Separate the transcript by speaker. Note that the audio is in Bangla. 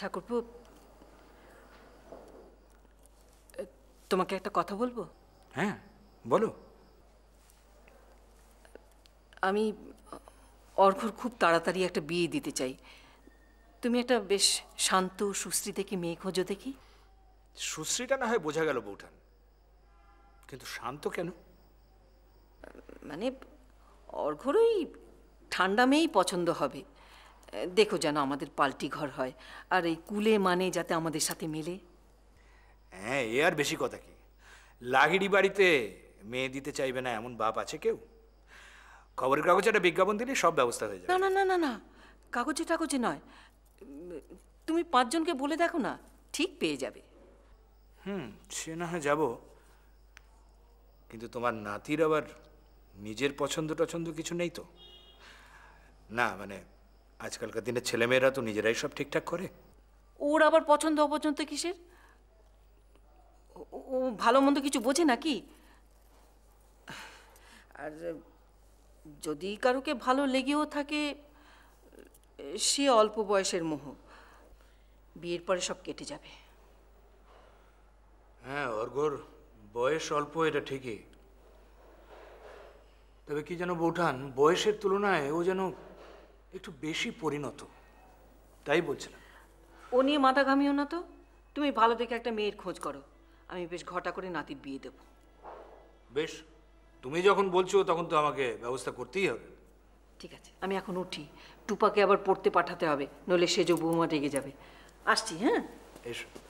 Speaker 1: ঠাকুরপু তোমাকে একটা কথা বলবো হ্যাঁ বলো আমি অর্ঘর খুব তাড়াতাড়ি একটা বিয়ে দিতে চাই তুমি একটা বেশ শান্ত সুশ্রী দেখি মেয়ে খোঁজো দেখি সুশ্রীটা না হয় বোঝা গেল বৌঠান কিন্তু শান্ত কেন মানে অর্ঘর ওই ঠান্ডা মেয়েই পছন্দ হবে দেখো যেন আমাদের পাল্টি ঘর হয় আর এই কুলে মানে যাতে আমাদের সাথে মেলে
Speaker 2: হ্যাঁ এ আর বেশি কথা কি লাগিড়ি বাড়িতে মেয়ে দিতে চাইবে না এমন বাপ আছে কেউ খবরের কাগজে একটা বিজ্ঞাপন দিলে সব ব্যবস্থা হয়ে যাবে
Speaker 1: না না না না না কাগজে টাগজে নয় তুমি পাঁচজনকে বলে দেখো না ঠিক পেয়ে যাবে
Speaker 2: হুম সে না হয় যাবো কিন্তু তোমার নাতির আবার নিজের পছন্দ টছন্দ কিছু নেই তো না মানে আজকালকার দিনের ছেলেমেয়েরা তো নিজেরাই সব ঠিকঠাক করে
Speaker 1: ওর আবার পছন্দ অপছন্দ কিসের ও ভালো মন্দ কিছু বোঝে নাকি আর যদি কারোকে ভালো লেগেও থাকে সে অল্প বয়সের মোহ বিয়ের পরে সব কেটে যাবে
Speaker 2: হ্যাঁ অর্ঘর বয়স অল্প এটা ঠিকই তবে কি যেন বউঠান বয়সের তুলনায় ও যেন একটু বেশি পরিণত তাই বলছিলাম
Speaker 1: ও নিয়ে মাথা ঘামিও না তো তুমি ভালো দেখে একটা মেয়ের খোঁজ করো আমি বেশ ঘটা করে নাতির বিয়ে দেব
Speaker 2: বেশ তুমি যখন বলছো তখন তো আমাকে ব্যবস্থা করতেই হবে
Speaker 1: ঠিক আছে আমি এখন উঠি টুপাকে আবার পড়তে পাঠাতে হবে নইলে সেজো বৌমা রেগে যাবে আসছি হ্যাঁ এসো